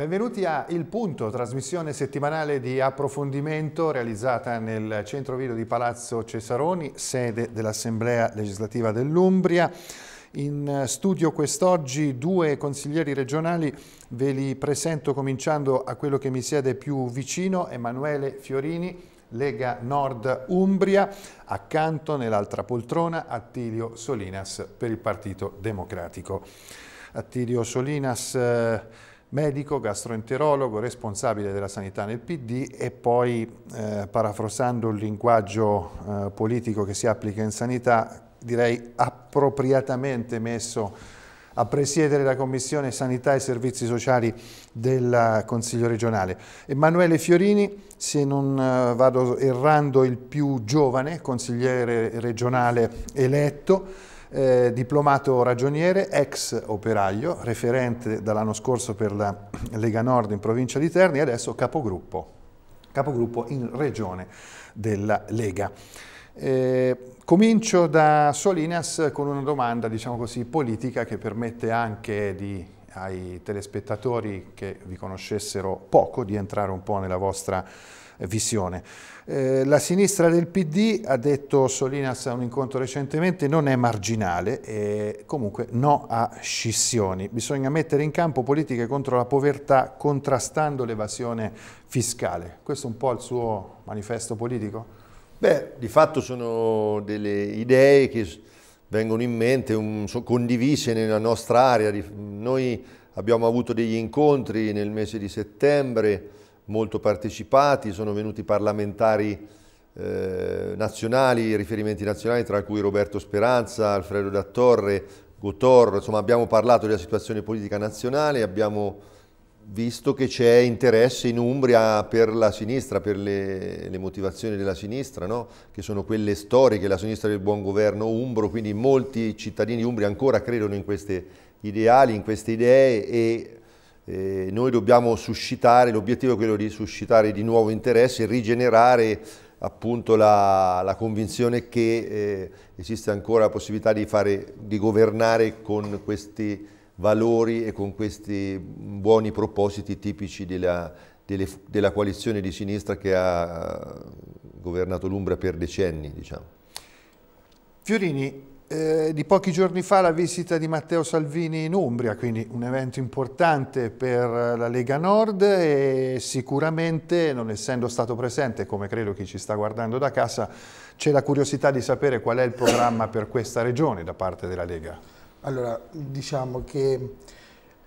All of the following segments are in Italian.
Benvenuti a Il Punto, trasmissione settimanale di approfondimento realizzata nel centro video di Palazzo Cesaroni, sede dell'Assemblea legislativa dell'Umbria. In studio quest'oggi due consiglieri regionali, ve li presento cominciando a quello che mi siede più vicino, Emanuele Fiorini, Lega Nord Umbria, accanto nell'altra poltrona Attilio Solinas per il Partito Democratico. Attilio Solinas... Eh, medico, gastroenterologo, responsabile della sanità nel PD e poi, eh, parafrasando il linguaggio eh, politico che si applica in sanità, direi appropriatamente messo a presiedere la Commissione Sanità e Servizi Sociali del Consiglio regionale. Emanuele Fiorini, se non eh, vado errando, il più giovane consigliere regionale eletto, eh, diplomato ragioniere, ex operaio, referente dall'anno scorso per la Lega Nord in provincia di Terni e adesso capogruppo, capogruppo in regione della Lega. Eh, comincio da Solinas con una domanda, diciamo così, politica che permette anche di ai telespettatori che vi conoscessero poco di entrare un po' nella vostra eh, visione. Eh, la sinistra del PD, ha detto Solinas a un incontro recentemente, non è marginale e comunque no a scissioni. Bisogna mettere in campo politiche contro la povertà contrastando l'evasione fiscale. Questo è un po' il suo manifesto politico? Beh, di fatto sono delle idee che vengono in mente, un, sono condivise nella nostra area. Noi abbiamo avuto degli incontri nel mese di settembre, molto partecipati, sono venuti parlamentari eh, nazionali, riferimenti nazionali, tra cui Roberto Speranza, Alfredo da Gotor, insomma abbiamo parlato della situazione politica nazionale, abbiamo visto che c'è interesse in Umbria per la sinistra, per le, le motivazioni della sinistra, no? che sono quelle storiche, la sinistra del buon governo umbro, quindi molti cittadini umbri ancora credono in questi ideali, in queste idee e eh, noi dobbiamo suscitare, l'obiettivo è quello di suscitare di nuovo interesse, e rigenerare appunto la, la convinzione che eh, esiste ancora la possibilità di, fare, di governare con questi valori e con questi buoni propositi tipici della, delle, della coalizione di sinistra che ha eh, governato l'Umbria per decenni. Diciamo. Fiorini, eh, di pochi giorni fa la visita di Matteo Salvini in Umbria, quindi un evento importante per la Lega Nord e sicuramente, non essendo stato presente, come credo chi ci sta guardando da casa, c'è la curiosità di sapere qual è il programma per questa regione da parte della Lega. Allora, diciamo che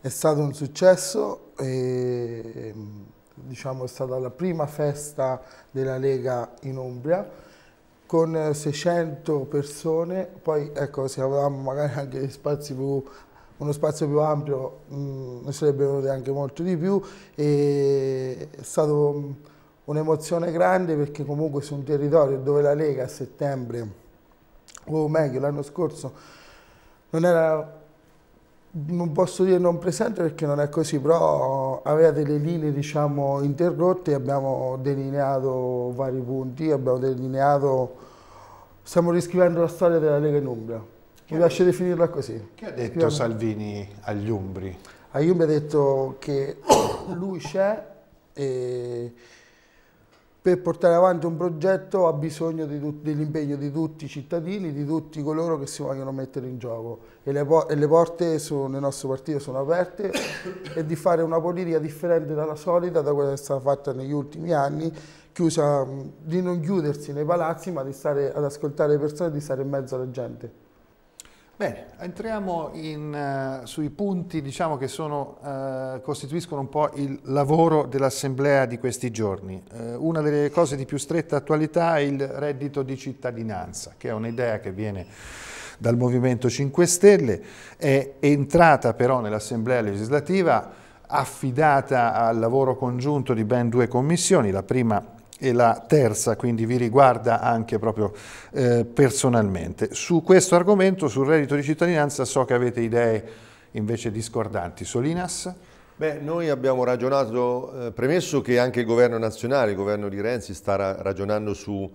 è stato un successo, e, diciamo, è stata la prima festa della Lega in Umbria con 600 persone, poi ecco, se avevamo magari anche spazi più uno spazio più ampio mm, ne sarebbe venuto anche molto di più e è stata un'emozione grande perché comunque su un territorio dove la Lega a settembre o oh, meglio l'anno scorso non era non posso dire non presente perché non è così, però aveva delle linee diciamo, interrotte abbiamo delineato vari punti, abbiamo delineato, stiamo riscrivendo la storia della Lega in Umbria, che mi piace definirla così. Che ha detto Piano. Salvini agli Umbri? Agli Umbri ha detto che lui c'è e per portare avanti un progetto ha bisogno dell'impegno di tutti i cittadini, di tutti coloro che si vogliono mettere in gioco e le, e le porte sono, nel nostro partito sono aperte e di fare una politica differente dalla solita, da quella che è stata fatta negli ultimi anni, chiusa, di non chiudersi nei palazzi ma di stare ad ascoltare le persone e di stare in mezzo alla gente. Bene, entriamo in, uh, sui punti diciamo, che sono, uh, costituiscono un po' il lavoro dell'Assemblea di questi giorni. Uh, una delle cose di più stretta attualità è il reddito di cittadinanza, che è un'idea che viene dal Movimento 5 Stelle, è entrata però nell'Assemblea legislativa affidata al lavoro congiunto di ben due commissioni, la prima e la terza, quindi vi riguarda anche proprio eh, personalmente. Su questo argomento, sul reddito di cittadinanza, so che avete idee invece discordanti. Solinas? Beh, noi abbiamo ragionato, eh, premesso che anche il governo nazionale, il governo di Renzi, sta ragionando su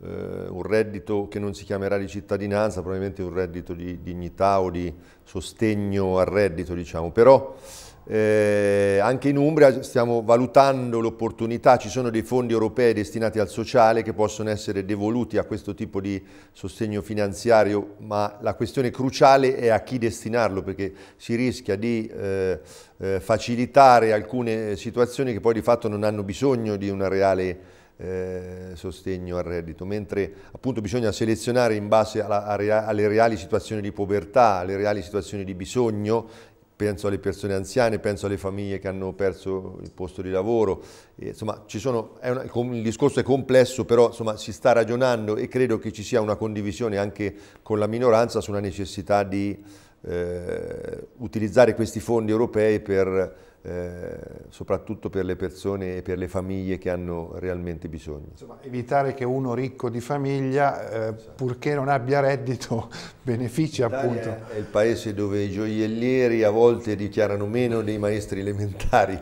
eh, un reddito che non si chiamerà di cittadinanza, probabilmente un reddito di dignità o di sostegno al reddito, diciamo, però eh, anche in Umbria stiamo valutando l'opportunità, ci sono dei fondi europei destinati al sociale che possono essere devoluti a questo tipo di sostegno finanziario, ma la questione cruciale è a chi destinarlo perché si rischia di eh, eh, facilitare alcune situazioni che poi di fatto non hanno bisogno di un reale eh, sostegno al reddito, mentre appunto bisogna selezionare in base alla, alle reali situazioni di povertà, alle reali situazioni di bisogno penso alle persone anziane, penso alle famiglie che hanno perso il posto di lavoro, e, insomma sono, una, il discorso è complesso però insomma, si sta ragionando e credo che ci sia una condivisione anche con la minoranza sulla necessità di eh, utilizzare questi fondi europei per eh, soprattutto per le persone e per le famiglie che hanno realmente bisogno. Insomma, evitare che uno ricco di famiglia, eh, esatto. purché non abbia reddito, benefici appunto. È il paese dove i gioiellieri a volte dichiarano meno dei maestri elementari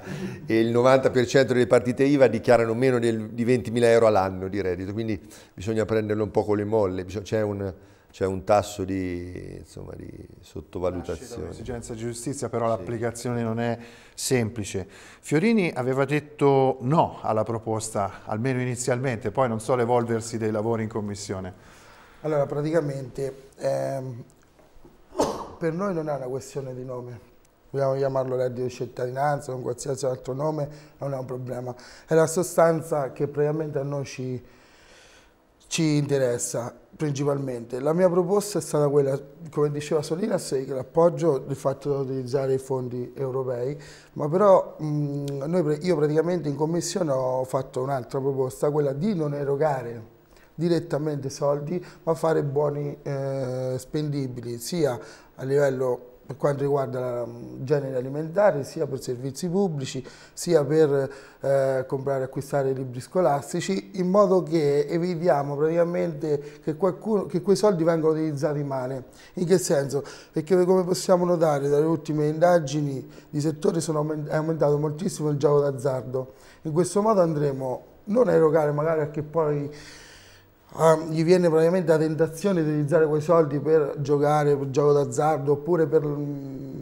e il 90% delle partite IVA dichiarano meno del, di 20.000 euro all'anno di reddito, quindi bisogna prenderlo un po' con le molle, c'è un c'è un tasso di, insomma, di sottovalutazione. L'esigenza di giustizia, però sì. l'applicazione non è semplice. Fiorini aveva detto no alla proposta, almeno inizialmente, poi non so l'evolversi dei lavori in commissione. Allora, praticamente ehm, per noi non è una questione di nome. Vogliamo chiamarlo reddito di cittadinanza, con qualsiasi altro nome, non è un problema. È la sostanza che praticamente a noi ci, ci interessa principalmente. La mia proposta è stata quella, come diceva Solinas, l'appoggio del fatto di utilizzare i fondi europei, ma però mh, noi, io praticamente in commissione ho fatto un'altra proposta, quella di non erogare direttamente soldi, ma fare buoni eh, spendibili, sia a livello per quanto riguarda mm, generi alimentari, sia per servizi pubblici, sia per eh, comprare e acquistare libri scolastici, in modo che evitiamo praticamente che, qualcuno, che quei soldi vengano utilizzati male. In che senso? Perché come possiamo notare dalle ultime indagini di settore sono, è aumentato moltissimo il gioco d'azzardo. In questo modo andremo non a erogare magari a che poi Ah, gli viene praticamente la tentazione di utilizzare quei soldi per giocare, per gioco d'azzardo oppure per, mm,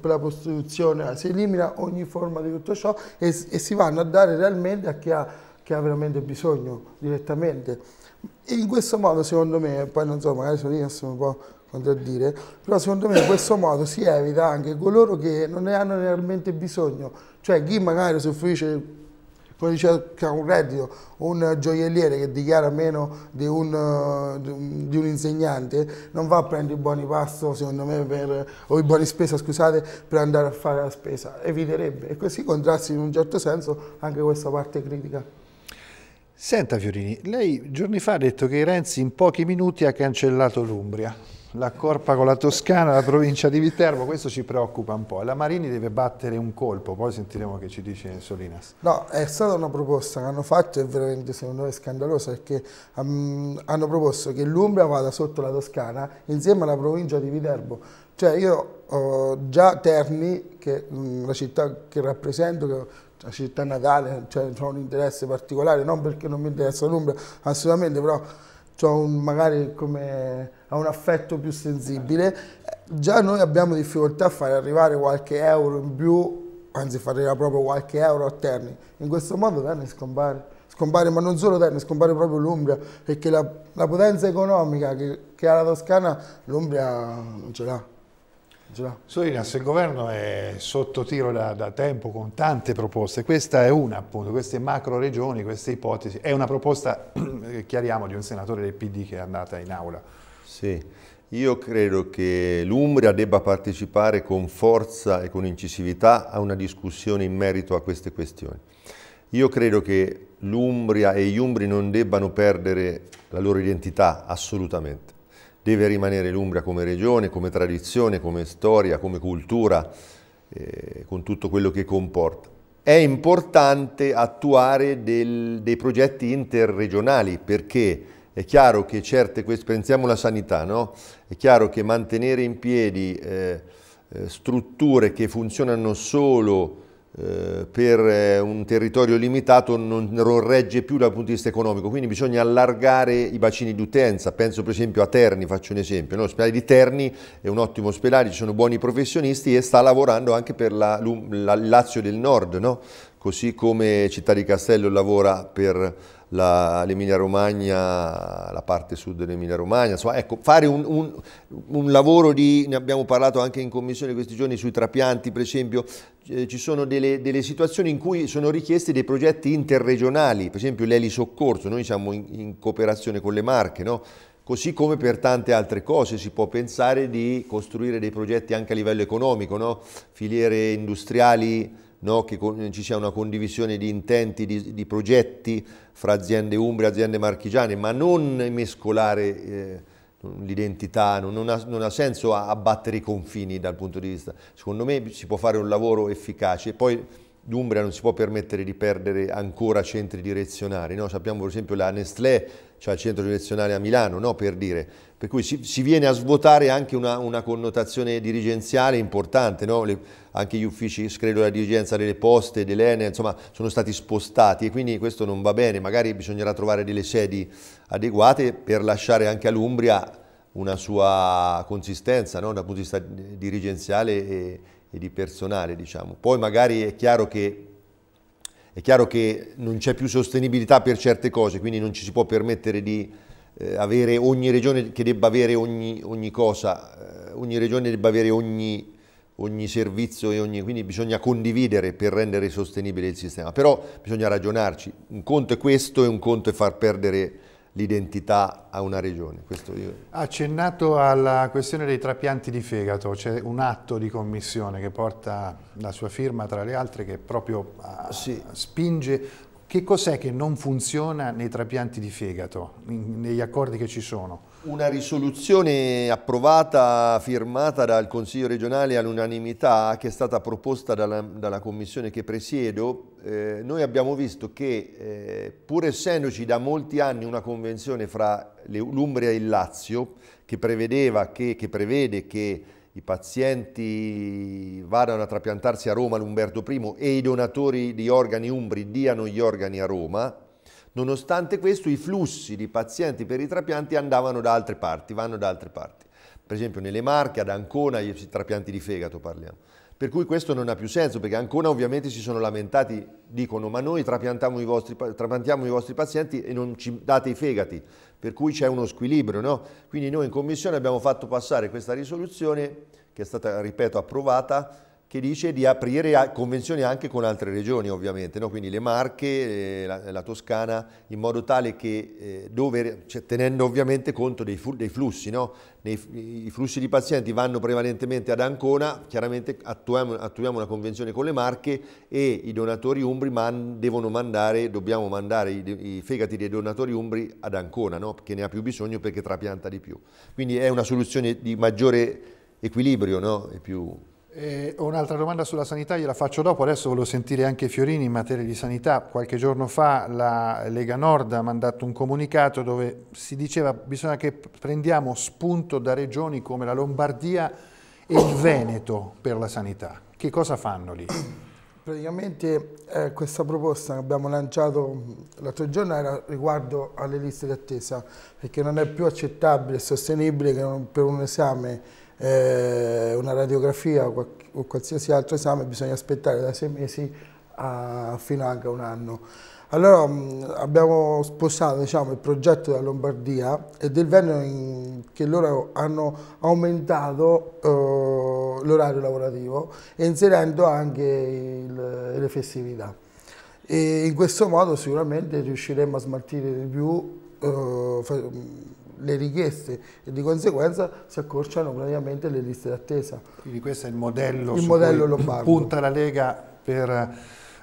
per, la prostituzione, si elimina ogni forma di tutto ciò e, e si vanno a dare realmente a chi ha, chi ha veramente bisogno direttamente. E in questo modo, secondo me, poi non so, magari sono io che un po' contraddire, però secondo me in questo modo si evita anche coloro che non ne hanno realmente bisogno, cioè chi magari soffrisce poi ha un reddito, un gioielliere che dichiara meno eh, di un, di un insegnante non va a prendere i buoni pasto, secondo me, per, o i buoni spesa, scusate, per andare a fare la spesa. Eviterebbe. E questi contrasti in un certo senso anche questa parte critica. Senta Fiorini, lei giorni fa ha detto che Renzi in pochi minuti ha cancellato l'Umbria la corpa con la Toscana, la provincia di Viterbo, questo ci preoccupa un po'. La Marini deve battere un colpo, poi sentiremo che ci dice Solinas. No, è stata una proposta che hanno fatto e veramente secondo me è scandalosa perché um, hanno proposto che l'Umbria vada sotto la Toscana insieme alla provincia di Viterbo. Cioè io ho già Terni, che mh, la città che rappresento, che, la città natale, cioè ho un interesse particolare, non perché non mi interessa l'Umbria, assolutamente, però ho un magari come a un affetto più sensibile. Già noi abbiamo difficoltà a fare arrivare qualche euro in più, anzi far arrivare proprio qualche euro a Terni. In questo modo Terni scompare. Scompare, ma non solo Terni, scompare proprio l'Umbria, perché la, la, potenza economica che, che ha la Toscana l'Umbria non ce l'ha. Solinas, il governo è sotto tiro da, da, tempo con tante proposte, questa è una appunto, queste macro regioni, queste ipotesi, è una proposta, chiariamo, di un senatore del PD che è andata in aula sì, io credo che l'Umbria debba partecipare con forza e con incisività a una discussione in merito a queste questioni. Io credo che l'Umbria e gli Umbri non debbano perdere la loro identità assolutamente. Deve rimanere l'Umbria come regione, come tradizione, come storia, come cultura, eh, con tutto quello che comporta. È importante attuare del, dei progetti interregionali perché è chiaro che certe, pensiamo alla sanità, no? È chiaro che mantenere in piedi eh, eh strutture che funzionano solo eh, per eh, un territorio limitato non, non regge più dal punto di vista economico, quindi bisogna allargare i bacini di utenza, penso per esempio a Terni, faccio un esempio, no? l'ospedale di Terni è un ottimo ospedale, ci sono buoni professionisti e sta lavorando anche per la, la Lazio del Nord, no? così come Città di Castello lavora per l'Emilia Romagna, la parte sud dell'Emilia Romagna, insomma ecco, fare un, un, un, lavoro di, ne abbiamo parlato anche in commissione questi giorni sui trapianti per esempio, eh, ci sono delle, delle, situazioni in cui sono richiesti dei progetti interregionali, per esempio l'elisoccorso, noi siamo in, in cooperazione con le Marche, no? Così come per tante altre cose si può pensare di costruire dei progetti anche a livello economico, no? filiere industriali no? che con, ci sia una condivisione di intenti, di, di, progetti fra aziende umbre e aziende marchigiane, ma non mescolare eh, l'identità, non, non, non, ha senso abbattere i confini dal punto di vista. Secondo me si può fare un lavoro efficace. Poi, L'Umbria non si può permettere di perdere ancora centri direzionali, no? sappiamo per esempio la Nestlé cioè il centro direzionale a Milano, no? per dire. Per cui si, si viene a svuotare anche una, una connotazione dirigenziale importante, no? Le, anche gli uffici, credo, della dirigenza delle poste, dell'ENE, insomma, sono stati spostati e quindi questo non va bene, magari bisognerà trovare delle sedi adeguate per lasciare anche all'Umbria una sua consistenza no? dal punto di vista dirigenziale e, e di personale, diciamo. Poi magari è chiaro che è chiaro che non c'è più sostenibilità per certe cose, quindi non ci si può permettere di eh, avere ogni regione che debba avere ogni, ogni cosa, eh, ogni regione debba avere ogni, ogni servizio e ogni, quindi bisogna condividere per rendere sostenibile il sistema. Però bisogna ragionarci, un conto è questo e un conto è far perdere l'identità a una regione. Io... Accennato alla questione dei trapianti di fegato, c'è un atto di commissione che porta la sua firma tra le altre che proprio ah, sì. spinge che cos'è che non funziona nei trapianti di fegato, negli accordi che ci sono? Una risoluzione approvata, firmata dal Consiglio regionale all'unanimità, che è stata proposta dalla, dalla commissione che presiedo, eh, noi abbiamo visto che eh, pur essendoci da molti anni una convenzione fra l'Umbria e il Lazio che, che, che prevede che i pazienti vadano a trapiantarsi a Roma l'Umberto I e i donatori di organi umbri diano gli organi a Roma, Nonostante questo i flussi di pazienti per i trapianti andavano da altre parti, vanno da altre parti. Per esempio nelle Marche, ad Ancona, i trapianti di fegato parliamo. Per cui questo non ha più senso, perché Ancona ovviamente si sono lamentati, dicono ma noi trapiantiamo i vostri, trapiantiamo i vostri pazienti e non ci date i fegati, per cui c'è uno squilibrio. No? Quindi noi in Commissione abbiamo fatto passare questa risoluzione, che è stata, ripeto, approvata, che dice di aprire convenzioni anche con altre regioni ovviamente, no? quindi le Marche, eh, la, Toscana, in modo tale che eh, dove, cioè, tenendo ovviamente conto dei, flussi, no? Nei, i flussi di pazienti vanno prevalentemente ad Ancona, chiaramente attuiamo, attuiamo una convenzione con le Marche e i donatori umbri man, devono mandare, dobbiamo mandare i, i, fegati dei donatori umbri ad Ancona, no? che ne ha più bisogno perché trapianta di più. Quindi è una soluzione di maggiore equilibrio e più eh, un'altra domanda sulla sanità gliela faccio dopo, adesso volevo sentire anche Fiorini in materia di sanità. Qualche giorno fa la Lega Nord ha mandato un comunicato dove si diceva che bisogna che prendiamo spunto da regioni come la Lombardia e il Veneto per la sanità. Che cosa fanno lì? Praticamente eh, questa proposta che abbiamo lanciato l'altro giorno era riguardo alle liste d'attesa, perché non è più accettabile e sostenibile che per un esame eh, una radiografia o qualsiasi altro esame bisogna aspettare da sei mesi a, fino anche a un anno. Allora mh, mm, abbiamo spostato diciamo, il progetto della Lombardia e del Veneto in, che loro hanno aumentato eh, l'orario lavorativo e inserendo anche il, le festività. E in questo modo sicuramente riusciremo a smaltire di più eh, le richieste e di conseguenza si accorciano praticamente le liste d'attesa. Quindi questo è il modello, il modello lombardo. punta la Lega per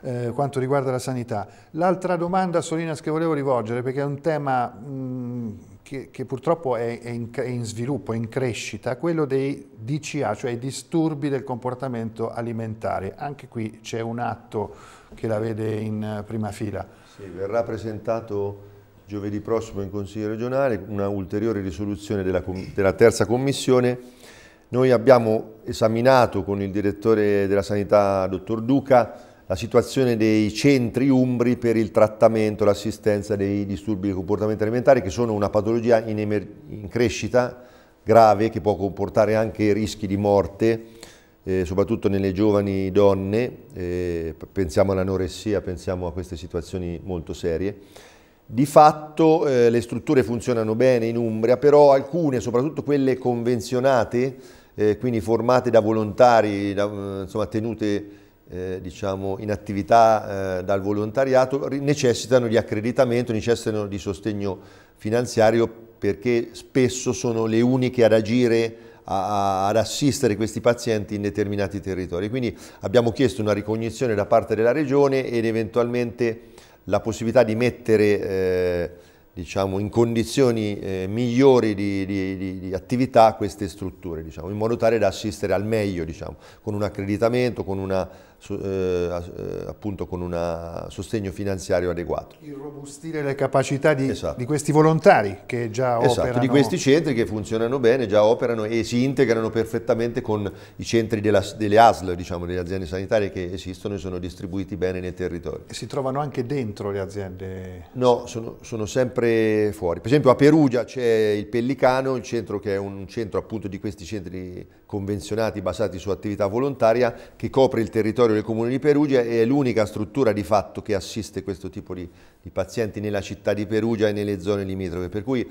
eh, quanto riguarda la sanità. L'altra domanda, Solinas, che volevo rivolgere, perché è un tema mh, che, che, purtroppo è, è, in, è, in, sviluppo, è in crescita, quello dei DCA, cioè i disturbi del comportamento alimentare. Anche qui c'è un atto che la vede in eh, prima fila. Sì, verrà presentato giovedì prossimo in Consiglio regionale una ulteriore risoluzione della, della terza commissione. Noi abbiamo esaminato con il direttore della sanità, dottor Duca, la situazione dei centri umbri per il trattamento, l'assistenza dei disturbi di comportamento alimentare che sono una patologia in, in crescita grave che può comportare anche rischi di morte, eh, soprattutto nelle giovani donne, eh, pensiamo all'anoressia, pensiamo a queste situazioni molto serie. Di fatto eh, le strutture funzionano bene in Umbria, però alcune, soprattutto quelle convenzionate, eh, quindi formate da volontari, da, eh, insomma, tenute eh, diciamo, in attività eh, dal volontariato, necessitano di accreditamento, necessitano di sostegno finanziario perché spesso sono le uniche ad agire a, a, ad assistere questi pazienti in determinati territori. Quindi abbiamo chiesto una ricognizione da parte della Regione ed eventualmente la possibilità di mettere eh, diciamo, in condizioni eh, migliori di, di, di, attività queste strutture, diciamo, in modo tale da assistere al meglio, diciamo, con un accreditamento, con una eh, eh, appunto con un sostegno finanziario adeguato. Irrobustire le capacità di, esatto. di, questi volontari che già esatto, operano. Esatto, di questi centri che funzionano bene, già operano e si integrano perfettamente con i centri della, delle ASL, diciamo, delle aziende sanitarie che esistono e sono distribuiti bene nei territori. E si trovano anche dentro le aziende? No, sono, sono sempre fuori. Per esempio a Perugia c'è il Pellicano, il centro che è un centro appunto di questi centri convenzionati basati su attività volontaria che copre il territorio territorio del Comune di Perugia e è l'unica struttura di fatto che assiste questo tipo di, di pazienti nella città di Perugia e nelle zone limitrofe, per cui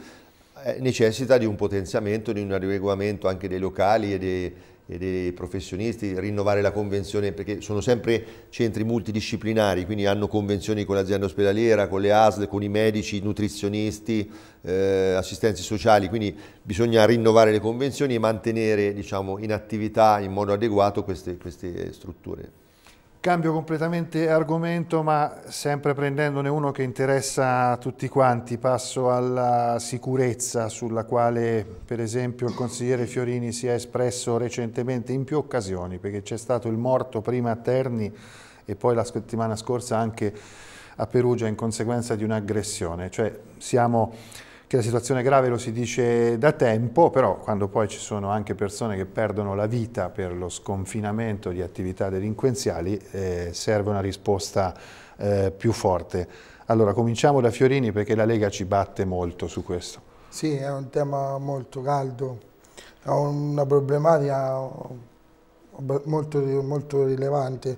eh, necessita di un potenziamento, di un adeguamento anche dei locali e dei, e dei, professionisti, rinnovare la convenzione, perché sono sempre centri multidisciplinari, quindi hanno convenzioni con l'azienda ospedaliera, con le ASL, con i medici, i nutrizionisti, eh, assistenti sociali, quindi bisogna rinnovare le convenzioni e mantenere diciamo, in attività in modo adeguato queste, queste strutture. Cambio completamente argomento, ma sempre prendendone uno che interessa a tutti quanti, passo alla sicurezza sulla quale per esempio il consigliere Fiorini si è espresso recentemente in più occasioni, perché c'è stato il morto prima a Terni e poi la settimana scorsa anche a Perugia in conseguenza di un'aggressione, cioè siamo che la situazione è grave lo si dice da tempo, però quando poi ci sono anche persone che perdono la vita per lo sconfinamento di attività delinquenziali eh, serve una risposta eh, più forte. Allora cominciamo da Fiorini perché la Lega ci batte molto su questo. Sì, è un tema molto caldo, è una problematica eh, molto, molto rilevante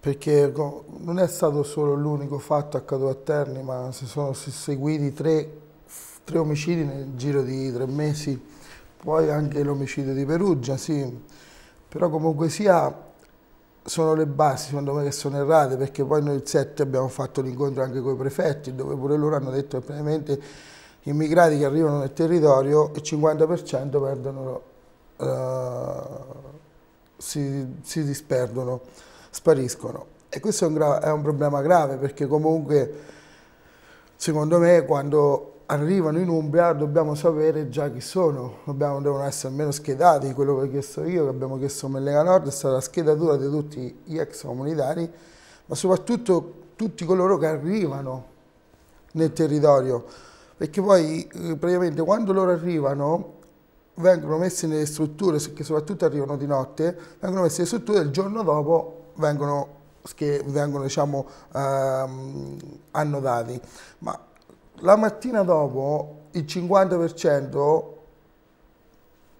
perché non è stato solo l'unico fatto accaduto a Terni, ma si sono seguiti tre tre omicidi nel giro di tre mesi, poi anche l'omicidio di Perugia, sì, però comunque sia sono le basi secondo me che sono errate perché poi noi il 7 abbiamo fatto l'incontro anche con i prefetti dove pure loro hanno detto che gli immigrati che arrivano nel territorio il 50% perdono, uh, si, si, disperdono, spariscono e questo è un, è un problema grave perché comunque secondo me quando arrivano in Umbria dobbiamo sapere già chi sono, dobbiamo, devono essere almeno schedati, quello che ho chiesto io, che abbiamo chiesto come Lega Nord, è stata la schedatura di tutti gli ex comunitari, ma soprattutto tutti coloro che arrivano nel territorio, perché poi eh, praticamente quando loro arrivano vengono messi nelle strutture, che soprattutto arrivano di notte, vengono messi nelle strutture e il giorno dopo vengono, vengono diciamo, ehm, annodati. Ma la mattina dopo il 50%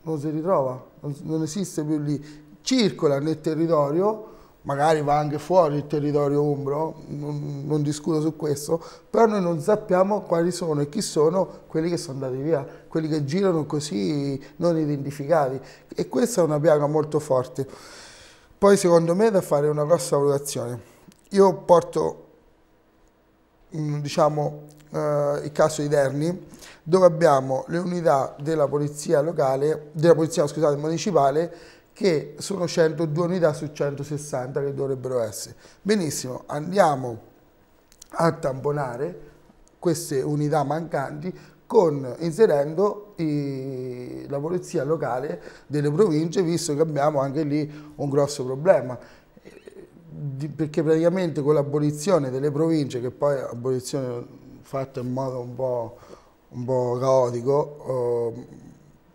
non si ritrova, non, non esiste più lì, circola nel territorio, magari va anche fuori il territorio umbro, non, non, discuto su questo, però noi non sappiamo quali sono e chi sono quelli che sono andati via, quelli che girano così non identificati. E questa è una piaga molto forte. Poi secondo me è da fare una grossa valutazione. Io porto, mm, diciamo, eh, il caso di Terni, dove abbiamo le unità della polizia locale, della polizia scusate, municipale che sono 102 unità su 160 che dovrebbero essere. Benissimo, andiamo a tamponare queste unità mancanti con, inserendo i, la polizia locale delle province, visto che abbiamo anche lì un grosso problema. Di, perché praticamente con l'abolizione delle province, che poi abolizione fatto in modo un po', un po rorico, eh,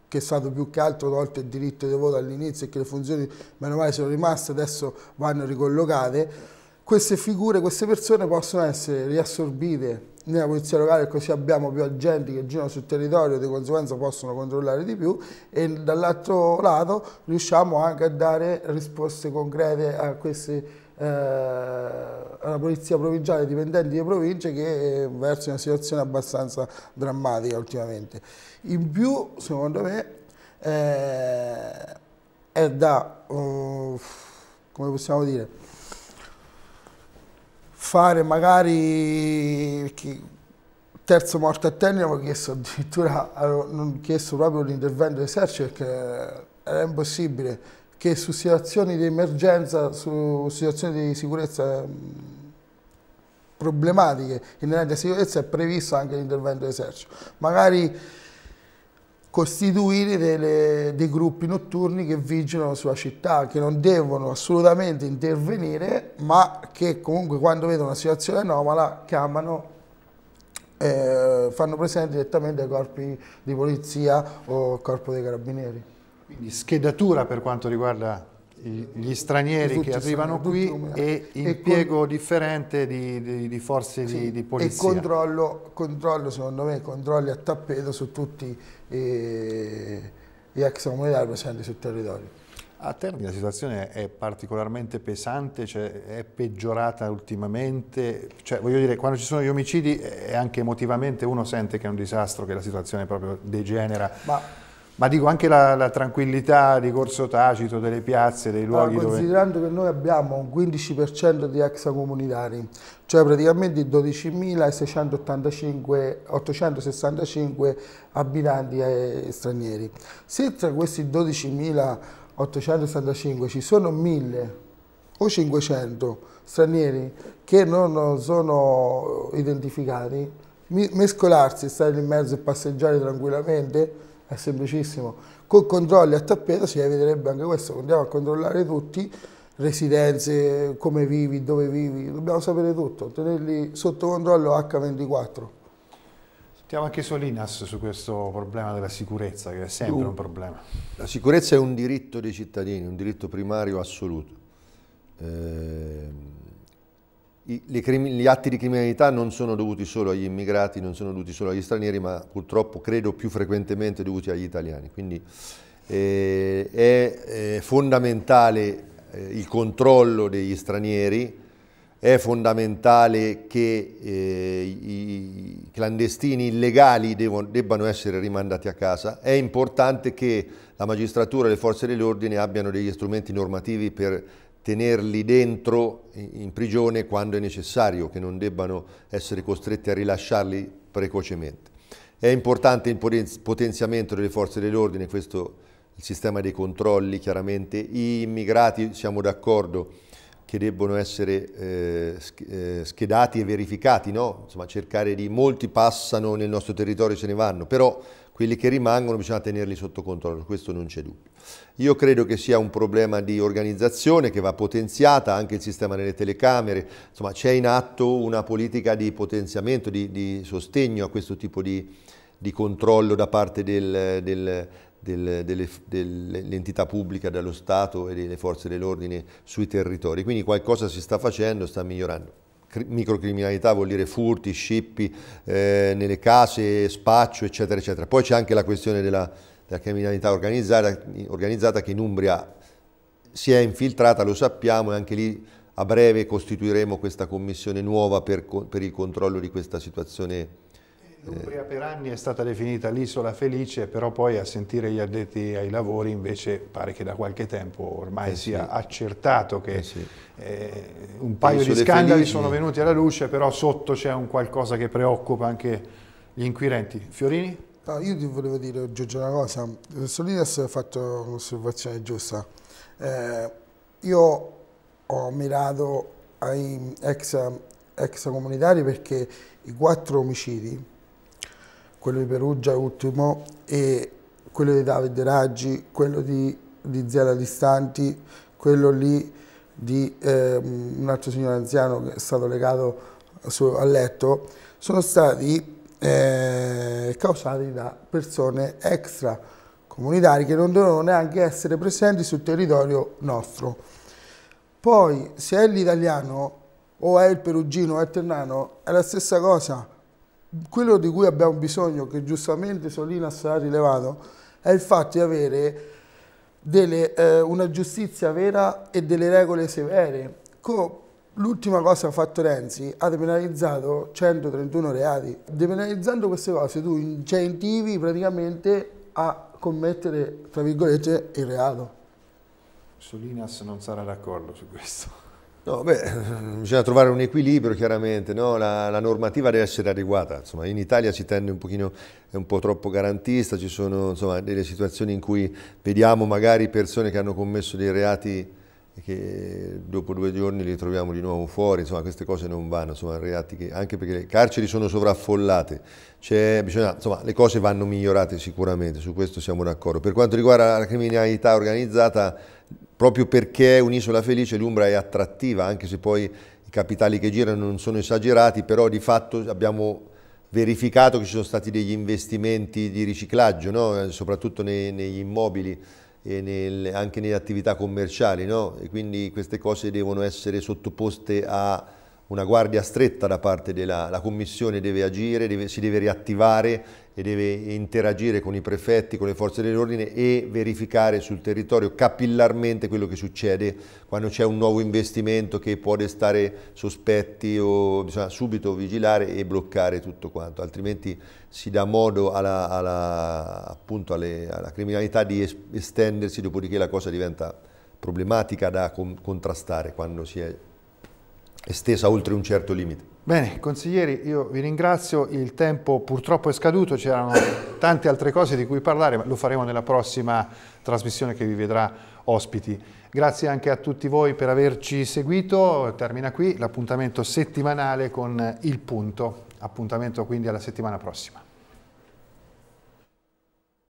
che è stato più che altro tolto il diritto di voto all'inizio e che le funzioni meno male sono rimaste, adesso vanno ricollocate. Queste figure, queste persone possono essere riassorbite nella polizia locale così abbiamo più agenti che girano sul territorio e di conseguenza possono controllare di più e dall'altro lato riusciamo anche a dare risposte concrete a queste eh, alla polizia provinciale, dipendenti delle province che è verso una situazione abbastanza drammatica ultimamente. In più, secondo me, eh, è da, uh, come possiamo dire, fare magari terzo morto a tenere, avevo chiesto addirittura avevo chiesto proprio l'intervento dell'esercito perché era impossibile che su situazioni di emergenza, su situazioni di sicurezza mm, problematiche inerenti alla sicurezza è previsto anche l'intervento esercito. Magari costituire delle, dei gruppi notturni che vigilano sulla città, che non devono assolutamente intervenire, ma che comunque quando vedono una situazione anomala chiamano eh, fanno presente direttamente ai corpi di polizia o al corpo dei carabinieri. Quindi schedatura per quanto riguarda gli stranieri che arrivano qui e impiego e differente di, di, di forze sì, di, di, polizia. E controllo, controllo, secondo me, controlli a tappeto su tutti gli ex extracomunitari presenti sul territorio. A termine la situazione è particolarmente pesante, cioè è peggiorata ultimamente, cioè, voglio dire quando ci sono gli omicidi eh, anche emotivamente uno sente che è un disastro, che la situazione proprio degenera. Ma ma dico anche la, la tranquillità di Corso Tacito, delle piazze, dei luoghi allora, considerando dove... che noi abbiamo un 15% di extracomunitari, cioè praticamente 12.865 abitanti eh, stranieri. Se tra questi 12.865 ci sono 1.000 o 500 stranieri che non sono identificati, mescolarsi, stare in mezzo e passeggiare tranquillamente è semplicissimo. Con controlli a tappeto si eviterebbe anche questo, andiamo a controllare tutti, residenze, come vivi, dove vivi, dobbiamo sapere tutto, tenerli sotto controllo H24. Sentiamo anche Solinas su questo problema della sicurezza, che è sempre uh, un problema. La sicurezza è un diritto dei cittadini, un diritto primario assoluto. Eh, gli atti di criminalità non sono dovuti solo agli immigrati, non sono dovuti solo agli stranieri, ma purtroppo credo più frequentemente dovuti agli italiani. Quindi eh, è, è, eh, fondamentale eh, il controllo degli stranieri, è fondamentale che eh, i clandestini illegali devono, debbano essere rimandati a casa, è importante che la magistratura e le forze dell'ordine abbiano degli strumenti normativi per tenerli dentro in prigione quando è necessario, che non debbano essere costretti a rilasciarli precocemente. È importante il potenziamento delle forze dell'ordine, questo il sistema dei controlli chiaramente. I immigrati siamo d'accordo che debbono essere eh, eh, schedati e verificati, no? Insomma, cercare di molti passano nel nostro territorio e se ne vanno, però quelli che rimangono bisogna tenerli sotto controllo, questo non c'è dubbio. Io credo che sia un problema di organizzazione che va potenziata, anche il sistema delle telecamere, insomma c'è in atto una politica di potenziamento, di, di sostegno a questo tipo di, di controllo da parte del, del, del, dell'entità pubblica, dello Stato e delle forze dell'ordine sui territori. Quindi qualcosa si sta facendo, sta migliorando microcriminalità vuol dire furti, scippi eh, nelle case, spaccio, eccetera, eccetera. Poi c'è anche la questione della, la criminalità organizzata, organizzata che in Umbria si è infiltrata, lo sappiamo, e anche lì a breve costituiremo questa commissione nuova per, per il controllo di questa situazione. L'Umbria eh, per anni è stata definita l'isola felice, però poi a sentire gli addetti ai lavori invece pare che da qualche tempo ormai eh sì. sia accertato che eh sì. eh, un paio di scandali felici. sono venuti alla luce, però sotto c'è un qualcosa che preoccupa anche gli inquirenti. Fiorini? Ah, io ti volevo dire, Giorgio, una cosa. Solinas ha fatto un'osservazione giusta. Eh, io ho mirato ai ex, extracomunitari perché i quattro omicidi, quello di Perugia ultimo, e quello di Davide Raggi, quello di, di Ziala Distanti, quello lì di eh, un altro signore anziano che è stato legato su, a letto, sono stati eh, causati da persone extracomunitari che non devono neanche essere presenti sul territorio nostro. Poi se è l'italiano o è il perugino o è il ternano è la stessa cosa. Quello di cui abbiamo bisogno, che giustamente Solinas ha rilevato, è il fatto di avere delle, eh, una giustizia vera e delle regole severe. L'ultima cosa che ha fatto Renzi ha depenalizzato 131 reati. Depenalizzando queste cose tu incentivi praticamente a commettere, tra virgolette, il reato. Solinas non sarà d'accordo su questo. No, beh, bisogna trovare un equilibrio chiaramente, no? la, la, normativa deve essere adeguata, insomma, in Italia si tende un pochino, è un po' troppo garantista, ci sono insomma, delle situazioni in cui vediamo magari persone che hanno commesso dei reati che dopo due giorni li troviamo di nuovo fuori, insomma queste cose non vanno, insomma, che, anche perché le carceri sono sovraffollate, bisogna, insomma, le cose vanno migliorate sicuramente, su questo siamo d'accordo. Per quanto riguarda la criminalità organizzata, proprio perché è un'isola felice l'Umbra è attrattiva, anche se poi i capitali che girano non sono esagerati, però di fatto abbiamo verificato che ci sono stati degli investimenti di riciclaggio, no? soprattutto nei, negli immobili, nel, anche nelle attività commerciali, no? quindi queste cose devono essere sottoposte a una guardia stretta da parte della la Commissione, deve agire, deve, si deve riattivare e deve interagire con i prefetti, con le forze dell'ordine e verificare sul territorio capillarmente quello che succede quando c'è un nuovo investimento che può destare sospetti o bisogna subito vigilare e bloccare tutto quanto, altrimenti si dà modo alla, alla, alle, alla criminalità di estendersi, dopodiché la cosa diventa problematica da contrastare quando si è estesa oltre un certo limite. Bene, consiglieri, io vi ringrazio, il tempo purtroppo è scaduto, c'erano tante altre cose di cui parlare, ma lo faremo nella prossima trasmissione che vi vedrà ospiti. Grazie anche a tutti voi per averci seguito, termina qui l'appuntamento settimanale con Il Punto, appuntamento quindi alla settimana prossima.